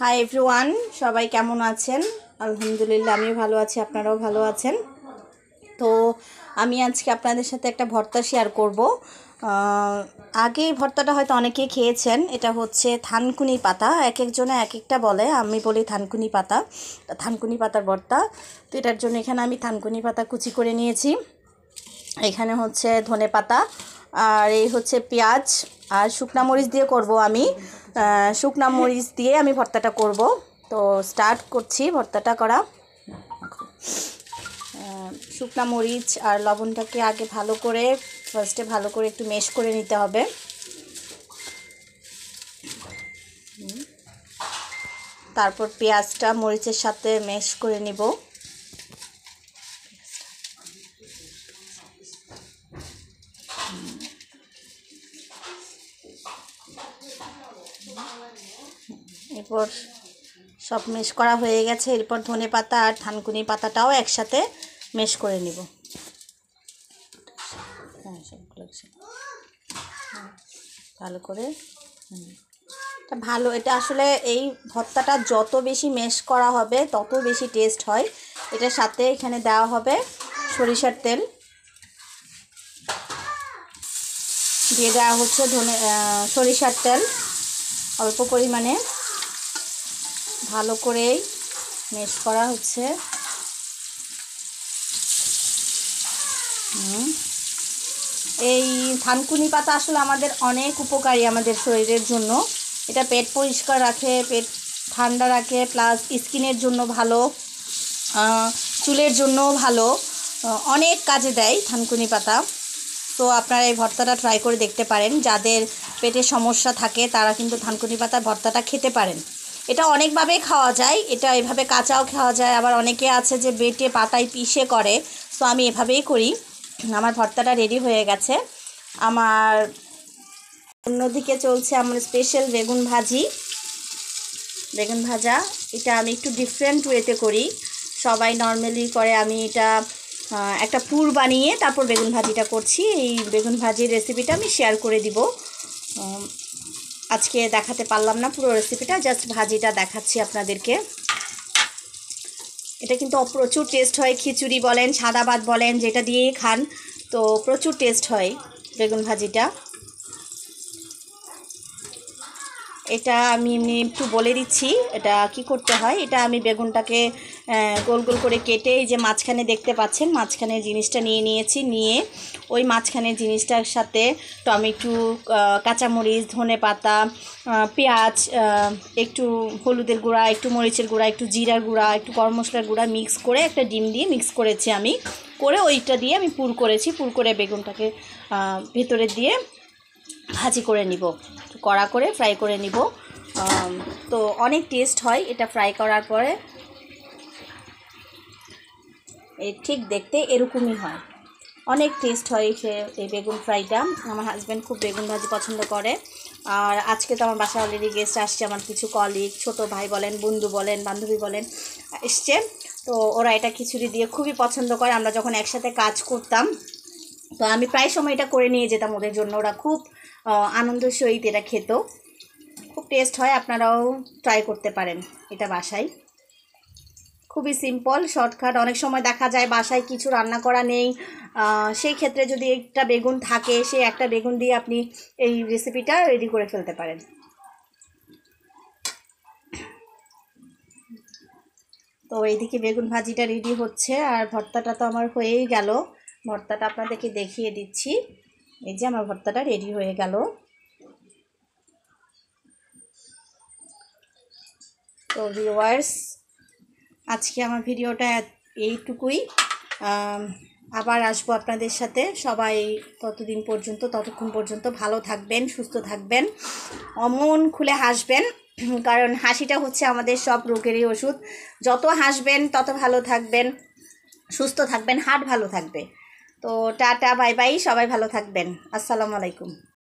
hi everyone সবাই কেমন আছেন আলহামদুলিল্লাহ আমিও ভালো আছি আপনারাও ভালো আছেন তো আমি আজকে আপনাদের সাথে একটা ভর্তা শেয়ার করব আগে এই ভর্তাটা হয়তো অনেকে খেয়েছেন এটা হচ্ছে থানকুনি পাতা এক একজনে এক একটা বলে আমি বলি থানকুনি পাতা থানকুনি পাতার ভর্তা তো এটার জন্য এখানে আমি থানকুনি পাতা কুচি করে নিয়েছি এখানে হচ্ছে ধনে পাতা আর এই হচ্ছে পেঁয়াজ আর শুকনা মরিচ দিয়ে করব আমি শুকনা মরিচ দিয়ে আমি ভর্তাটা করব তো স্টার্ট করছি ভর্তাটা করা শুকনা মরিচ আর লবণটাকে আগে ভালো করে ফার্স্টে ভালো করে একটু মেশ করে নিতে হবে তারপর পেঁয়াজটা মরিচের সাথে মেশ করে নিব এরপর সব মেশ করা হয়ে গেছে এরপর ধনে পাতা আর থানকুনি পাতাটাও একসাথে মেশ করে নেব হ্যাঁ, ভালো করে ভালো এটা আসলে এই ভর্তাটা যত বেশি মেশ করা হবে তত বেশি টেস্ট হয় এটার সাথে এখানে দেওয়া হবে সরিষার তেল দিয়ে দেওয়া হচ্ছে ধনে সরিষার তেল অল্প পরিমাণে ভালো করেই মেশ করা হচ্ছে এই থানকুনি পাতা আসলে আমাদের অনেক উপকারী আমাদের শরীরের জন্য এটা পেট পরিষ্কার রাখে পেট ঠান্ডা রাখে প্লাস স্কিনের জন্য ভালো চুলের জন্য ভালো অনেক কাজে দেয় থানকুনি পাতা তো আপনারা এই ভর্তাটা ট্রাই করে দেখতে পারেন যাদের পেটে সমস্যা থাকে তারা কিন্তু থানকুনি পাতার ভর্তাটা খেতে পারেন এটা অনেকভাবে খাওয়া যায় এটা এভাবে কাঁচাও খাওয়া যায় আবার অনেকে আছে যে বেটে পাতায় পিষে করে তো আমি এভাবেই করি আমার ভর্তাটা রেডি হয়ে গেছে আমার অন্যদিকে চলছে আমার স্পেশাল বেগুন ভাজি বেগুন ভাজা এটা আমি একটু ডিফারেন্ট ওয়েতে করি সবাই নর্মালি করে আমি এটা একটা পুর বানিয়ে তারপর বেগুন ভাজিটা করছি এই বেগুন ভাজির রেসিপিটা আমি শেয়ার করে দিব আজকে দেখাতে পারলাম না পুরো রেসিপিটা জাস্ট ভাজিটা দেখাচ্ছি আপনাদেরকে এটা কিন্তু প্রচুর টেস্ট হয় খিচুড়ি বলেন সাদা ভাত বলেন যেটা দিয়েই খান তো প্রচুর টেস্ট হয় বেগুন ভাজিটা এটা আমি এমনি একটু বলে দিচ্ছি এটা কি করতে হয় এটা আমি বেগুনটাকে গোল গোল করে কেটে এই যে মাঝখানে দেখতে পাচ্ছেন মাঝখানের জিনিসটা নিয়ে নিয়েছি নিয়ে ওই মাঝখানের জিনিসটার সাথে টমেটো কাঁচামরিচ ধনে পাতা পেঁয়াজ একটু হলুদের গুঁড়া একটু মরিচের গুঁড়া একটু জিরার গুঁড়া একটু গরম মশলার গুঁড়া মিক্স করে একটা ডিম দিয়ে মিক্স করেছি আমি করে ওইটা দিয়ে আমি পুর করেছি পুর করে বেগুনটাকে ভেতরে দিয়ে ভাজি করে নিব কড়া করে ফ্রাই করে নিব তো অনেক টেস্ট হয় এটা ফ্রাই করার পরে এই ঠিক দেখতে এরকমই হয় অনেক টেস্ট হয় সে এই বেগুন ফ্রাইটা আমার হাজব্যান্ড খুব বেগুন ভাজি পছন্দ করে আর আজকে তো আমার বাসা অলরেডি গেস্ট আসছে আমার কিছু কলিগ ছোট ভাই বলেন বন্ধু বলেন বান্ধবী বলেন এসছে তো ওরা এটা খিচুড়ি দিয়ে খুবই পছন্দ করে আমরা যখন একসাথে কাজ করতাম তো আমি প্রায় সময় এটা করে নিয়ে যেতাম ওদের জন্য ওরা খুব আনন্দ সহিত এটা খেত খুব টেস্ট হয় আপনারাও ট্রাই করতে পারেন এটা বাসায় খুবই সিম্পল শর্টকাট অনেক সময় দেখা যায় বাসায় কিছু রান্না করা নেই সেই ক্ষেত্রে যদি একটা বেগুন থাকে সে একটা বেগুন দিয়ে আপনি এই রেসিপিটা রেডি করে ফেলতে পারেন তো এইদিকে বেগুন ভাজিটা রেডি হচ্ছে আর ভর্তাটা তো আমার হয়েই গেল ভর্তাটা আপনাদেরকে দেখিয়ে দিচ্ছি এই যে আমার ভর্তাটা রেডি হয়ে গেল তো ভিওয়ার্স আজকে আমার ভিডিওটা এইটুকুই আবার আসবো আপনাদের সাথে সবাই ততদিন পর্যন্ত ততক্ষণ পর্যন্ত ভালো থাকবেন সুস্থ থাকবেন অমন খুলে হাসবেন কারণ হাসিটা হচ্ছে আমাদের সব রোগেরই ওষুধ যত হাসবেন তত ভালো থাকবেন সুস্থ থাকবেন হাট ভালো থাকবে তো টাটা বাই বাই সবাই ভালো থাকবেন আসসালামু আলাইকুম